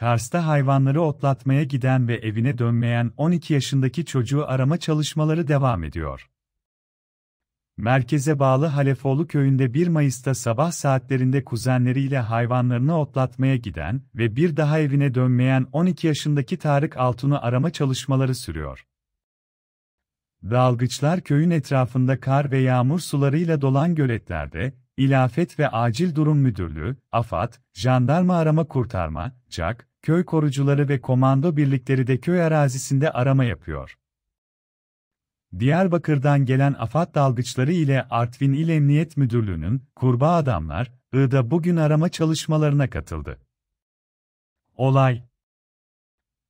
Kars'ta hayvanları otlatmaya giden ve evine dönmeyen 12 yaşındaki çocuğu arama çalışmaları devam ediyor. Merkeze bağlı Halefoğlu köyünde 1 Mayıs'ta sabah saatlerinde kuzenleriyle hayvanlarını otlatmaya giden ve bir daha evine dönmeyen 12 yaşındaki Tarık Altun'u arama çalışmaları sürüyor. Dalgıçlar köyün etrafında kar ve yağmur sularıyla dolan göletlerde, İlafet ve Acil Durum Müdürlüğü, AFAD, Jandarma Arama Kurtarma, CAK, köy korucuları ve komando birlikleri de köy arazisinde arama yapıyor. Diyarbakır'dan gelen AFAD dalgıçları ile Artvin İl Emniyet Müdürlüğü'nün kurbağa adamlar, I'da bugün arama çalışmalarına katıldı. Olay,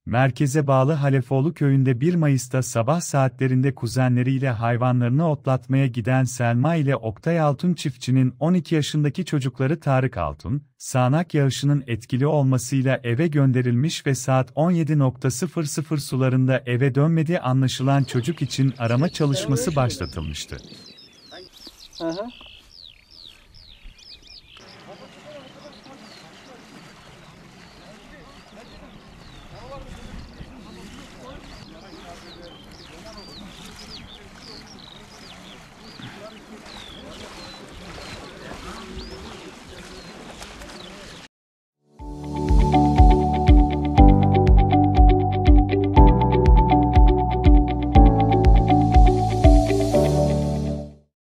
merkeze bağlı Halefoğlu köyünde 1 Mayıs'ta sabah saatlerinde kuzenleriyle hayvanlarını otlatmaya giden Selma ile Oktay Altun çiftçinin 12 yaşındaki çocukları Tarık Altun, sağanak yağışının etkili olmasıyla eve gönderilmiş ve saat 17.00 sularında eve dönmediği anlaşılan çocuk için arama çalışması başlatılmıştı. Aha.